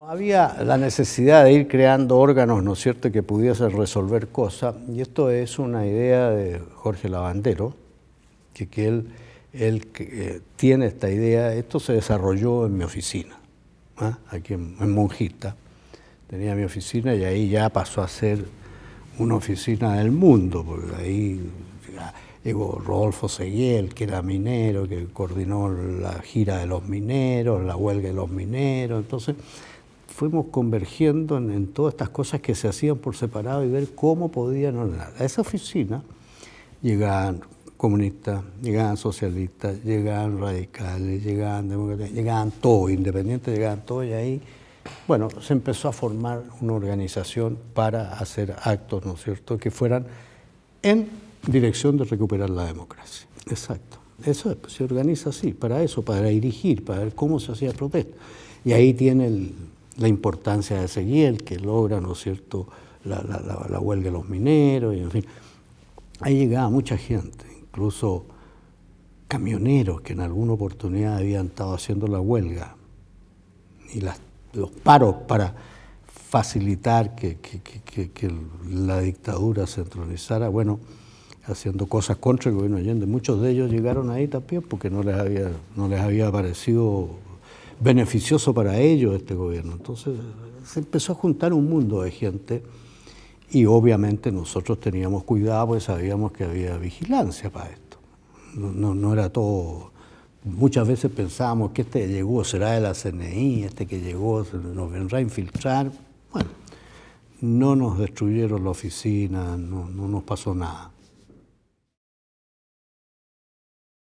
Había la necesidad de ir creando órganos, ¿no es cierto?, que pudiesen resolver cosas, y esto es una idea de Jorge Lavandero, que, que él, eh, tiene esta idea, esto se desarrolló en mi oficina, ¿ah? aquí en, Monjita, tenía mi oficina y ahí ya pasó a ser una oficina del mundo, porque ahí Rodolfo Seguiel, que era minero, que coordinó la gira de los mineros, la huelga de los mineros, entonces fuimos convergiendo en, todas estas cosas que se hacían por separado y ver cómo podían ordenar. A esa oficina llegaban comunistas, llegaban socialistas, llegaban radicales, llegaban demócratas, llegaban todos, independientes, llegaban todos y ahí, bueno, se empezó a formar una organización para hacer actos, ¿no es cierto?, que fueran en dirección de recuperar la democracia. Exacto. Eso se organiza así, para eso, para dirigir, para ver cómo se hacía protesta. Y ahí tiene el la importancia de seguir el que logra, ¿no es cierto?, la, la, la, huelga de los mineros, y en fin. Ahí llegaba mucha gente, incluso camioneros que en alguna oportunidad habían estado haciendo la huelga y las, los paros para facilitar que, que, que, la dictadura centralizara, bueno, haciendo cosas contra el gobierno Allende. Muchos de ellos llegaron ahí también porque no les había, no les había parecido beneficioso para ellos este gobierno. Entonces se empezó a juntar un mundo de gente y obviamente nosotros teníamos cuidado porque sabíamos que había vigilancia para esto. No, era todo... Muchas veces pensábamos que este llegó será de la CNI, este que llegó nos vendrá a infiltrar. Bueno, no nos destruyeron la oficina, no nos pasó nada.